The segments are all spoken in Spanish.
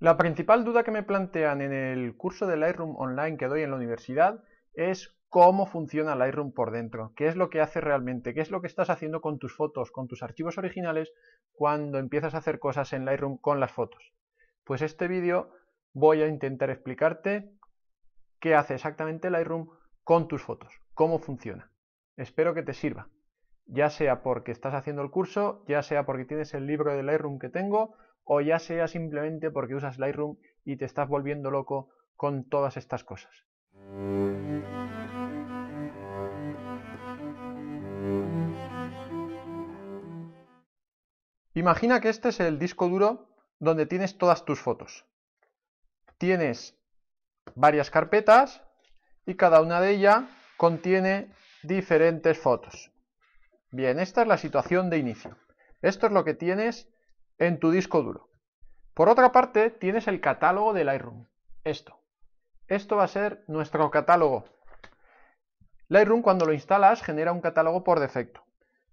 La principal duda que me plantean en el curso de Lightroom online que doy en la universidad es cómo funciona Lightroom por dentro, qué es lo que hace realmente, qué es lo que estás haciendo con tus fotos, con tus archivos originales cuando empiezas a hacer cosas en Lightroom con las fotos. Pues este vídeo voy a intentar explicarte qué hace exactamente Lightroom con tus fotos, cómo funciona. Espero que te sirva, ya sea porque estás haciendo el curso, ya sea porque tienes el libro de Lightroom que tengo, o ya sea simplemente porque usas Lightroom y te estás volviendo loco con todas estas cosas. Imagina que este es el disco duro donde tienes todas tus fotos. Tienes varias carpetas y cada una de ellas contiene diferentes fotos. Bien, esta es la situación de inicio. Esto es lo que tienes en tu disco duro. Por otra parte, tienes el catálogo de Lightroom. Esto. Esto va a ser nuestro catálogo. Lightroom cuando lo instalas genera un catálogo por defecto,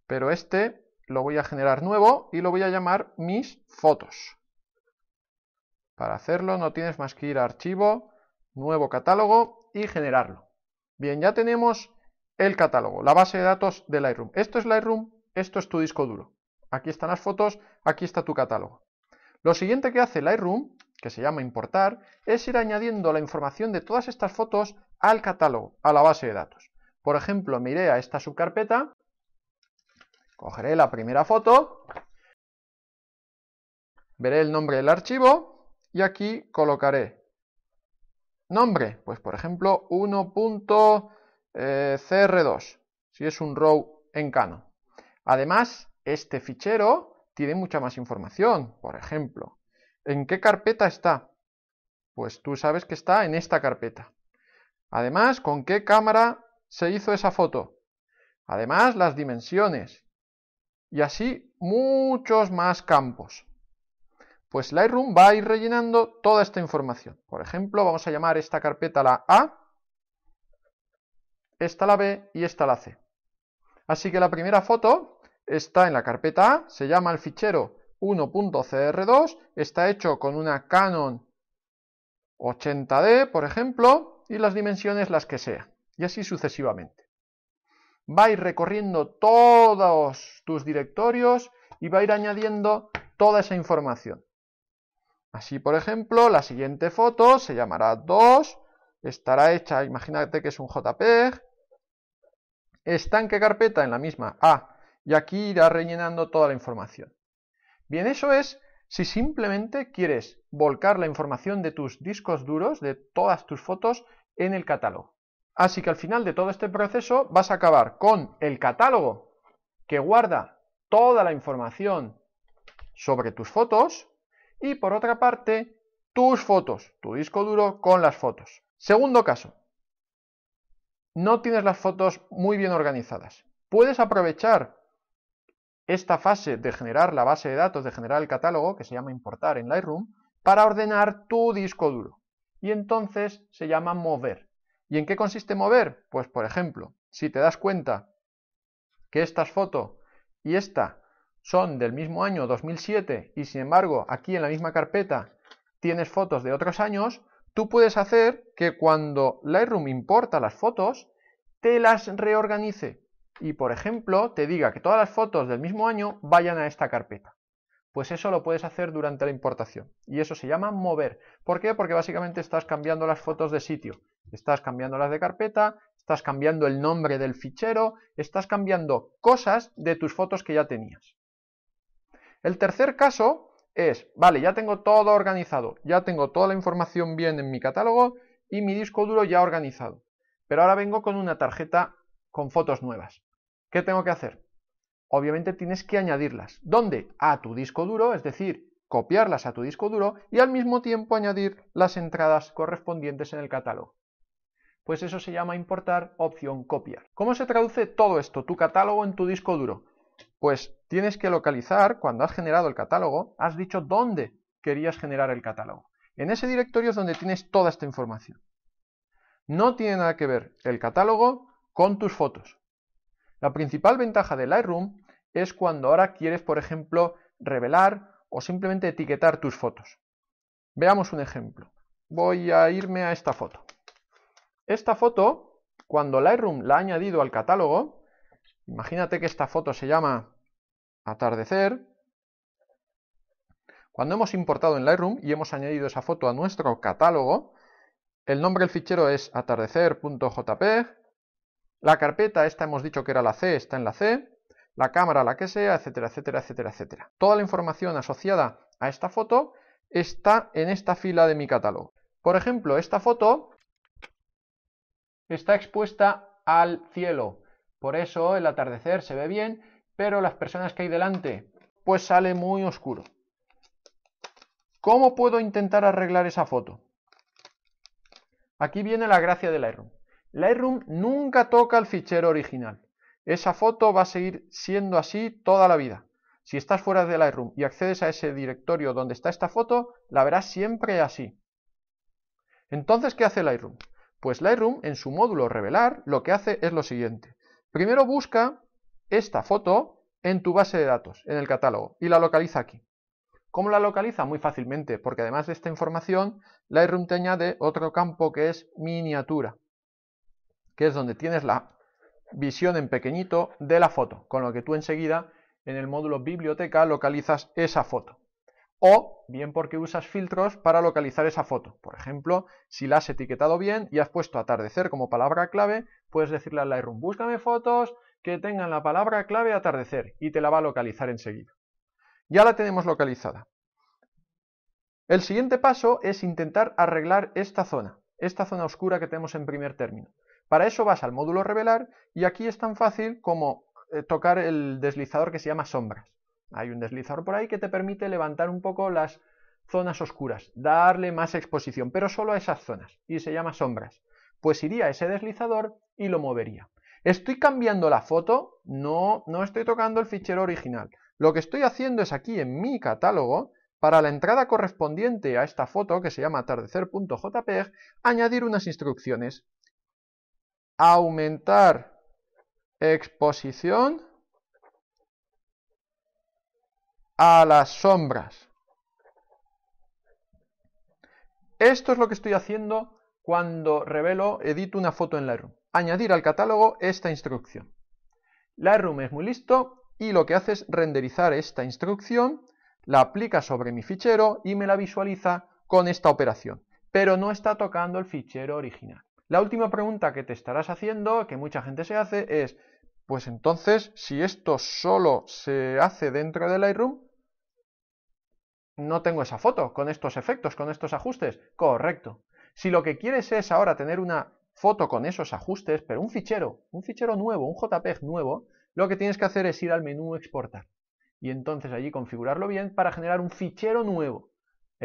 pero este lo voy a generar nuevo y lo voy a llamar mis fotos. Para hacerlo no tienes más que ir a archivo, nuevo catálogo y generarlo. Bien, ya tenemos el catálogo, la base de datos de Lightroom. Esto es Lightroom, esto es tu disco duro. Aquí están las fotos, aquí está tu catálogo. Lo siguiente que hace Lightroom, que se llama importar, es ir añadiendo la información de todas estas fotos al catálogo, a la base de datos. Por ejemplo, miré a esta subcarpeta, cogeré la primera foto, veré el nombre del archivo y aquí colocaré nombre, pues por ejemplo 1.cr2, eh, si es un row en cano. Además, este fichero tiene mucha más información, por ejemplo. ¿En qué carpeta está? Pues tú sabes que está en esta carpeta. Además, ¿con qué cámara se hizo esa foto? Además, las dimensiones. Y así muchos más campos. Pues Lightroom va a ir rellenando toda esta información. Por ejemplo, vamos a llamar esta carpeta la A, esta la B y esta la C. Así que la primera foto está en la carpeta A, se llama el fichero 1.cr2, está hecho con una Canon 80D, por ejemplo, y las dimensiones las que sean, y así sucesivamente. Va a ir recorriendo todos tus directorios y va a ir añadiendo toda esa información. Así, por ejemplo, la siguiente foto se llamará 2, estará hecha, imagínate que es un JPEG, está en qué carpeta, en la misma A, y aquí irá rellenando toda la información. Bien, eso es si simplemente quieres volcar la información de tus discos duros, de todas tus fotos, en el catálogo. Así que al final de todo este proceso vas a acabar con el catálogo que guarda toda la información sobre tus fotos y por otra parte tus fotos, tu disco duro con las fotos. Segundo caso, no tienes las fotos muy bien organizadas. Puedes aprovechar esta fase de generar la base de datos, de generar el catálogo, que se llama importar en Lightroom, para ordenar tu disco duro. Y entonces se llama mover. ¿Y en qué consiste mover? Pues por ejemplo, si te das cuenta que estas fotos y esta son del mismo año 2007 y sin embargo aquí en la misma carpeta tienes fotos de otros años, tú puedes hacer que cuando Lightroom importa las fotos, te las reorganice y, por ejemplo, te diga que todas las fotos del mismo año vayan a esta carpeta. Pues eso lo puedes hacer durante la importación. Y eso se llama mover. ¿Por qué? Porque básicamente estás cambiando las fotos de sitio. Estás cambiando las de carpeta, estás cambiando el nombre del fichero, estás cambiando cosas de tus fotos que ya tenías. El tercer caso es, vale, ya tengo todo organizado, ya tengo toda la información bien en mi catálogo y mi disco duro ya organizado. Pero ahora vengo con una tarjeta con fotos nuevas. ¿Qué tengo que hacer? Obviamente tienes que añadirlas. ¿Dónde? A tu disco duro, es decir, copiarlas a tu disco duro y al mismo tiempo añadir las entradas correspondientes en el catálogo. Pues eso se llama importar opción copiar. ¿Cómo se traduce todo esto, tu catálogo en tu disco duro? Pues tienes que localizar, cuando has generado el catálogo, has dicho dónde querías generar el catálogo. En ese directorio es donde tienes toda esta información. No tiene nada que ver el catálogo con tus fotos. La principal ventaja de Lightroom es cuando ahora quieres, por ejemplo, revelar o simplemente etiquetar tus fotos. Veamos un ejemplo. Voy a irme a esta foto. Esta foto, cuando Lightroom la ha añadido al catálogo, imagínate que esta foto se llama atardecer. Cuando hemos importado en Lightroom y hemos añadido esa foto a nuestro catálogo, el nombre del fichero es atardecer.jpg la carpeta, esta hemos dicho que era la C, está en la C, la cámara, la que sea, etcétera, etcétera, etcétera, etcétera. Toda la información asociada a esta foto está en esta fila de mi catálogo. Por ejemplo, esta foto está expuesta al cielo, por eso el atardecer se ve bien, pero las personas que hay delante, pues sale muy oscuro. ¿Cómo puedo intentar arreglar esa foto? Aquí viene la gracia del Lightroom. Lightroom nunca toca el fichero original. Esa foto va a seguir siendo así toda la vida. Si estás fuera de Lightroom y accedes a ese directorio donde está esta foto, la verás siempre así. Entonces, ¿qué hace Lightroom? Pues Lightroom, en su módulo revelar, lo que hace es lo siguiente. Primero busca esta foto en tu base de datos, en el catálogo, y la localiza aquí. ¿Cómo la localiza? Muy fácilmente, porque además de esta información, Lightroom te añade otro campo que es miniatura que es donde tienes la visión en pequeñito de la foto, con lo que tú enseguida en el módulo biblioteca localizas esa foto. O bien porque usas filtros para localizar esa foto. Por ejemplo, si la has etiquetado bien y has puesto atardecer como palabra clave, puedes decirle a Lightroom, búscame fotos que tengan la palabra clave atardecer y te la va a localizar enseguida. Ya la tenemos localizada. El siguiente paso es intentar arreglar esta zona, esta zona oscura que tenemos en primer término. Para eso vas al módulo revelar y aquí es tan fácil como eh, tocar el deslizador que se llama sombras. Hay un deslizador por ahí que te permite levantar un poco las zonas oscuras, darle más exposición, pero solo a esas zonas, y se llama sombras. Pues iría a ese deslizador y lo movería. Estoy cambiando la foto, no, no estoy tocando el fichero original. Lo que estoy haciendo es aquí en mi catálogo, para la entrada correspondiente a esta foto, que se llama atardecer.jpg, añadir unas instrucciones aumentar exposición a las sombras. Esto es lo que estoy haciendo cuando revelo, edito una foto en Lightroom. Añadir al catálogo esta instrucción. Lightroom es muy listo y lo que hace es renderizar esta instrucción, la aplica sobre mi fichero y me la visualiza con esta operación, pero no está tocando el fichero original. La última pregunta que te estarás haciendo, que mucha gente se hace, es, pues entonces, si esto solo se hace dentro de Lightroom, no tengo esa foto con estos efectos, con estos ajustes. Correcto. Si lo que quieres es ahora tener una foto con esos ajustes, pero un fichero, un fichero nuevo, un JPEG nuevo, lo que tienes que hacer es ir al menú exportar y entonces allí configurarlo bien para generar un fichero nuevo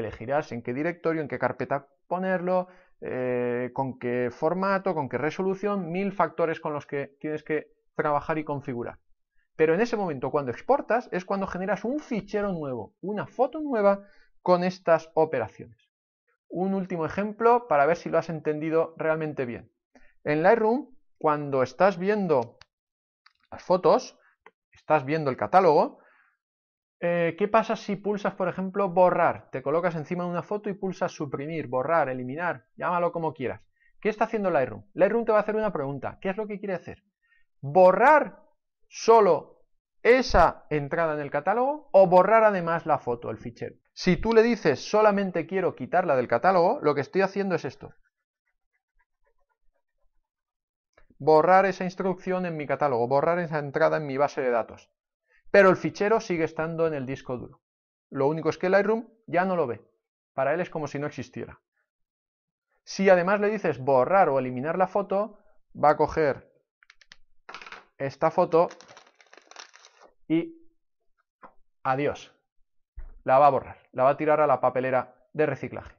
elegirás en qué directorio, en qué carpeta ponerlo, eh, con qué formato, con qué resolución, mil factores con los que tienes que trabajar y configurar. Pero en ese momento, cuando exportas, es cuando generas un fichero nuevo, una foto nueva con estas operaciones. Un último ejemplo para ver si lo has entendido realmente bien. En Lightroom, cuando estás viendo las fotos, estás viendo el catálogo, eh, ¿Qué pasa si pulsas, por ejemplo, borrar? Te colocas encima de una foto y pulsas suprimir, borrar, eliminar, llámalo como quieras. ¿Qué está haciendo Lightroom? Lightroom te va a hacer una pregunta. ¿Qué es lo que quiere hacer? ¿Borrar solo esa entrada en el catálogo o borrar además la foto, el fichero? Si tú le dices solamente quiero quitarla del catálogo, lo que estoy haciendo es esto. Borrar esa instrucción en mi catálogo, borrar esa entrada en mi base de datos pero el fichero sigue estando en el disco duro. Lo único es que Lightroom ya no lo ve. Para él es como si no existiera. Si además le dices borrar o eliminar la foto, va a coger esta foto y adiós. La va a borrar, la va a tirar a la papelera de reciclaje.